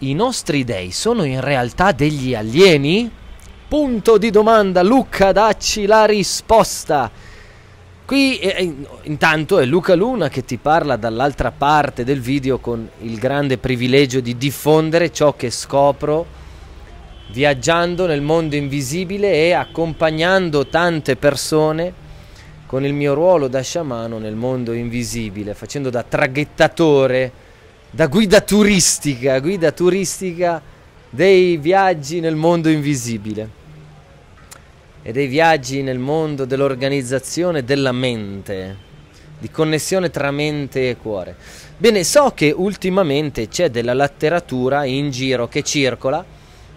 i nostri dei sono in realtà degli alieni? Punto di domanda, Luca, dacci la risposta. Qui eh, eh, intanto è Luca Luna che ti parla dall'altra parte del video con il grande privilegio di diffondere ciò che scopro viaggiando nel mondo invisibile e accompagnando tante persone con il mio ruolo da sciamano nel mondo invisibile, facendo da traghettatore da guida turistica, guida turistica dei viaggi nel mondo invisibile e dei viaggi nel mondo dell'organizzazione della mente, di connessione tra mente e cuore. Bene, so che ultimamente c'è della letteratura in giro che circola,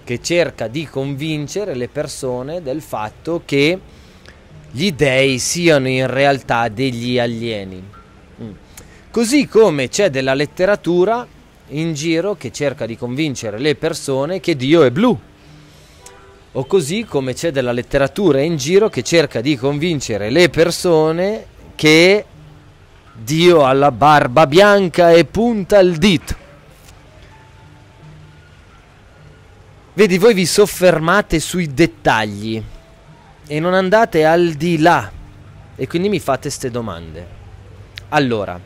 che cerca di convincere le persone del fatto che gli dei siano in realtà degli alieni. Così come c'è della letteratura in giro che cerca di convincere le persone che Dio è blu. O così come c'è della letteratura in giro che cerca di convincere le persone che Dio ha la barba bianca e punta il dito. Vedi, voi vi soffermate sui dettagli e non andate al di là e quindi mi fate queste domande. Allora,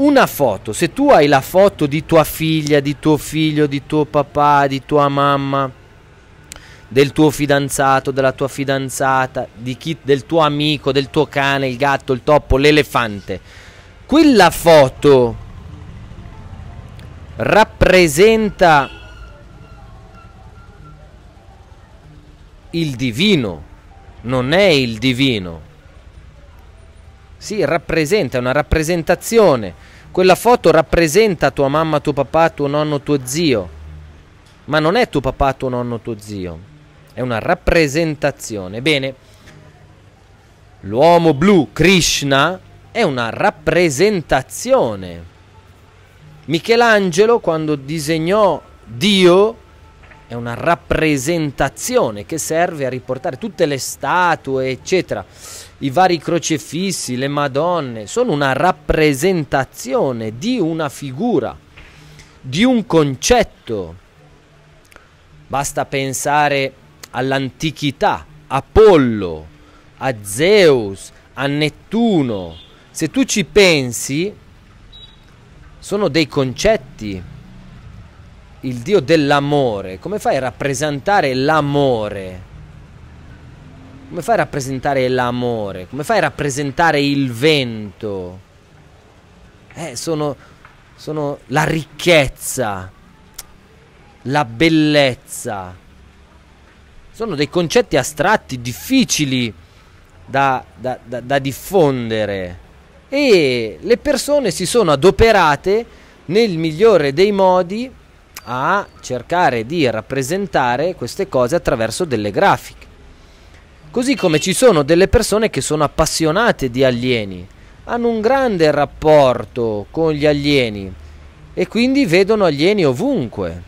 una foto, se tu hai la foto di tua figlia, di tuo figlio, di tuo papà, di tua mamma, del tuo fidanzato, della tua fidanzata, chi, del tuo amico, del tuo cane, il gatto, il topo, l'elefante, quella foto rappresenta il divino, non è il divino. Sì, rappresenta, è una rappresentazione. Quella foto rappresenta tua mamma, tuo papà, tuo nonno, tuo zio. Ma non è tuo papà, tuo nonno, tuo zio. È una rappresentazione. Bene, l'uomo blu, Krishna, è una rappresentazione. Michelangelo, quando disegnò Dio, è una rappresentazione che serve a riportare tutte le statue, eccetera i vari crocefissi, le madonne, sono una rappresentazione di una figura, di un concetto. Basta pensare all'antichità, Apollo, a Zeus, a Nettuno. Se tu ci pensi, sono dei concetti. Il Dio dell'amore, come fai a rappresentare l'amore? Come fai a rappresentare l'amore? Come fai a rappresentare il vento? Eh, sono, sono la ricchezza, la bellezza. Sono dei concetti astratti, difficili da, da, da, da diffondere. E le persone si sono adoperate nel migliore dei modi a cercare di rappresentare queste cose attraverso delle grafiche. Così come ci sono delle persone che sono appassionate di alieni, hanno un grande rapporto con gli alieni e quindi vedono alieni ovunque.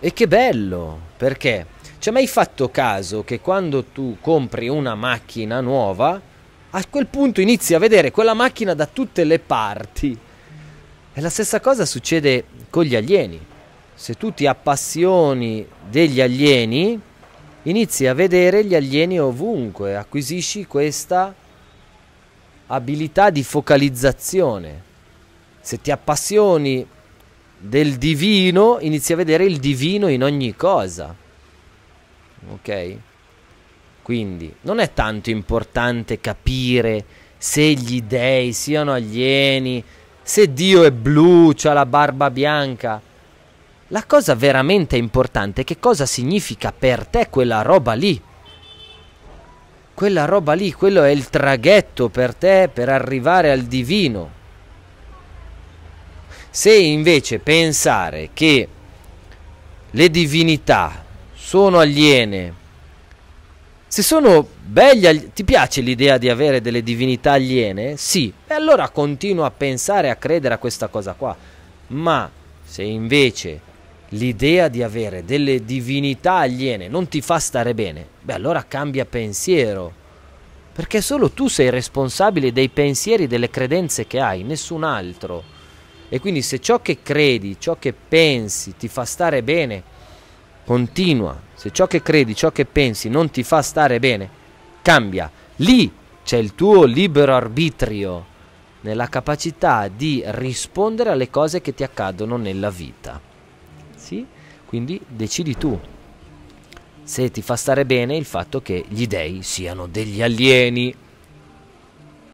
E che bello, perché? Ci hai mai fatto caso che quando tu compri una macchina nuova, a quel punto inizi a vedere quella macchina da tutte le parti? E la stessa cosa succede con gli alieni. Se tu ti appassioni degli alieni, Inizi a vedere gli alieni ovunque, acquisisci questa abilità di focalizzazione. Se ti appassioni del divino, inizi a vedere il divino in ogni cosa. Ok? Quindi non è tanto importante capire se gli dei siano alieni, se Dio è blu, c'ha la barba bianca. La cosa veramente importante è che cosa significa per te quella roba lì. Quella roba lì, quello è il traghetto per te per arrivare al divino. Se invece pensare che le divinità sono aliene, se sono belli, ti piace l'idea di avere delle divinità aliene? Sì, e allora continua a pensare, a credere a questa cosa qua. Ma se invece l'idea di avere delle divinità aliene non ti fa stare bene, beh allora cambia pensiero. Perché solo tu sei responsabile dei pensieri e delle credenze che hai, nessun altro. E quindi se ciò che credi, ciò che pensi ti fa stare bene, continua. Se ciò che credi, ciò che pensi non ti fa stare bene, cambia. Lì c'è il tuo libero arbitrio nella capacità di rispondere alle cose che ti accadono nella vita ragazzi, quindi decidi tu se ti fa stare bene il fatto che gli dei siano degli alieni.